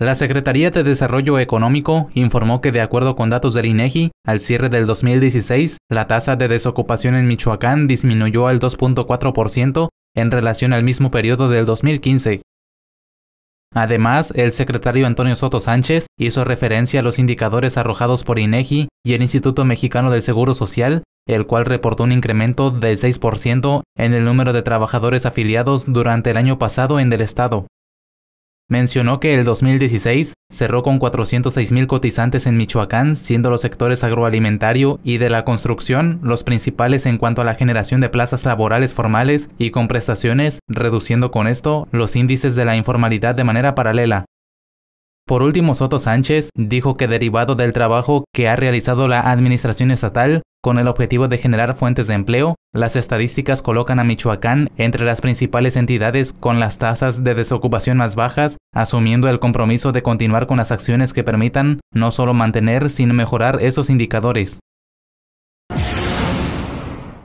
La Secretaría de Desarrollo Económico informó que de acuerdo con datos del INEGI, e al cierre del 2016, la tasa de desocupación en Michoacán disminuyó al 2.4% en relación al mismo periodo del 2015. Además, el secretario Antonio Soto Sánchez hizo referencia a los indicadores arrojados por INEGI e y el Instituto Mexicano del Seguro Social, el cual reportó un incremento del 6% en el número de trabajadores afiliados durante el año pasado en el estado. Mencionó que el 2016 cerró con mil cotizantes en Michoacán, siendo los sectores agroalimentario y de la construcción los principales en cuanto a la generación de plazas laborales formales y con prestaciones, reduciendo con esto los índices de la informalidad de manera paralela. Por último, Soto Sánchez dijo que derivado del trabajo que ha realizado la Administración Estatal, con el objetivo de generar fuentes de empleo, las estadísticas colocan a Michoacán entre las principales entidades con las tasas de desocupación más bajas, asumiendo el compromiso de continuar con las acciones que permitan no solo mantener, sino mejorar esos indicadores.